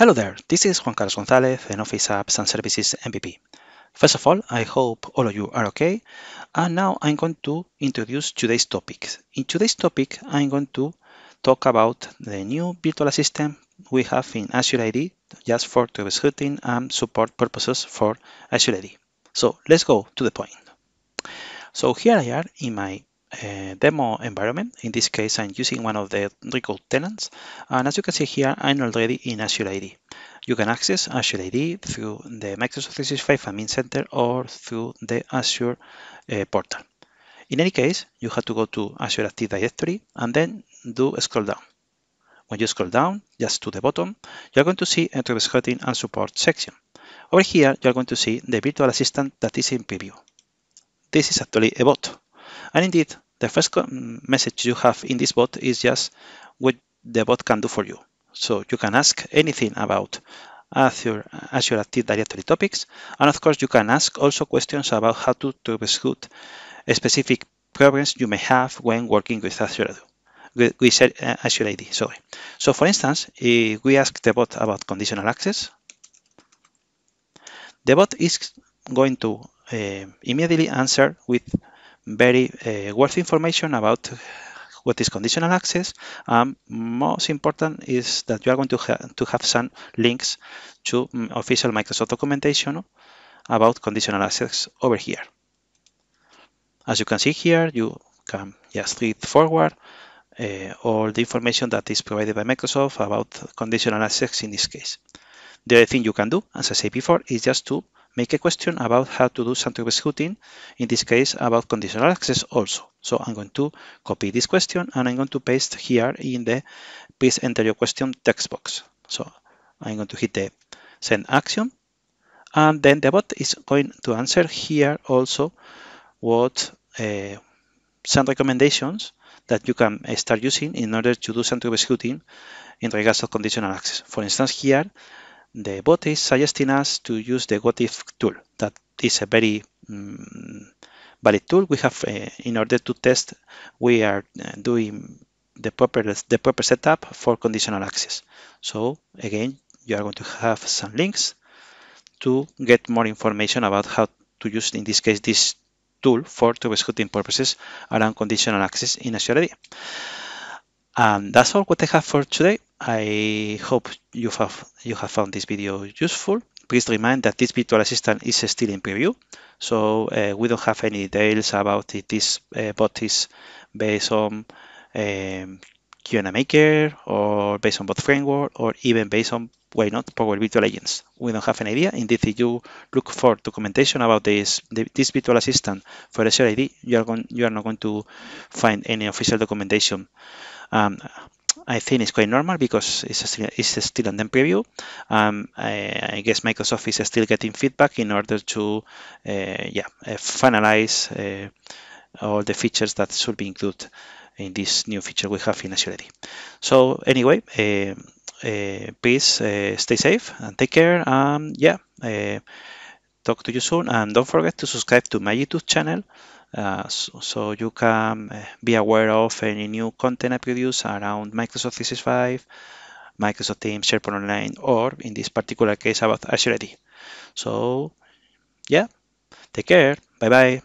Hello there, this is Juan Carlos Gonzalez in Office Apps and Services MVP. First of all, I hope all of you are okay. And now I'm going to introduce today's topic. In today's topic, I'm going to talk about the new virtual assistant we have in Azure AD just for troubleshooting and support purposes for Azure AD. So let's go to the point. So here I am in my uh, demo environment. In this case, I'm using one of the Drupal tenants. And as you can see here, I'm already in Azure AD. You can access Azure AD through the Microsoft 365 Admin Center or through the Azure uh, portal. In any case, you have to go to Azure Active Directory and then do scroll down. When you scroll down, just to the bottom, you're going to see Enterprise Hosting and support section. Over here, you're going to see the virtual assistant that is in preview. This is actually a bot and indeed, the first mm, message you have in this bot is just what the bot can do for you. So you can ask anything about Azure, Azure Active Directory topics. And of course, you can ask also questions about how to troubleshoot specific problems you may have when working with Azure with Azure uh, AD, sorry. So for instance, if eh, we ask the bot about conditional access, the bot is going to uh, immediately answer with very uh, worth information about what is conditional access. Um, most important is that you are going to, ha to have some links to mm, official Microsoft documentation about conditional access over here. As you can see here, you can just read forward uh, all the information that is provided by Microsoft about conditional access in this case. The other thing you can do, as I said before, is just to make a question about how to do some troubleshooting, in this case about conditional access also. So I'm going to copy this question and I'm going to paste here in the please enter your question text box. So I'm going to hit the send action and then the bot is going to answer here also what uh, some recommendations that you can uh, start using in order to do some troubleshooting in regards to conditional access. For instance, here the bot is suggesting us to use the what-if tool. That is a very um, valid tool. We have, uh, in order to test, we are eh, doing the proper, the proper setup for conditional access. So again, you are going to have some links to get more information about how to use, in this case, this tool for troubleshooting purposes around conditional access in Azure AD. And that's all what I have for today. I hope you have, you have found this video useful. Please remind that this virtual assistant is still in preview, so uh, we don't have any details about it. This uh, bot is based on um, QNA Maker or based on bot framework or even based on, why not, Power Virtual Agents. We don't have an idea. Indeed, if you look for documentation about this this virtual assistant for SRID, you are, going, you are not going to find any official documentation. Um, I think it's quite normal because it's still, it's still on preview. Um, I, I, guess Microsoft is still getting feedback in order to uh, yeah uh, finalize uh, all the features that should be included in this new feature we have in Azure AD. So anyway, uh, uh, please uh, stay safe and take care. Um, yeah, talk to you soon and don't forget to subscribe to my YouTube channel uh, so, so, you can eh, be aware of any new content I produce around Microsoft 365, Microsoft Teams, SharePoint Online, or in this particular case about Azure AD. So yeah, take care. Bye bye.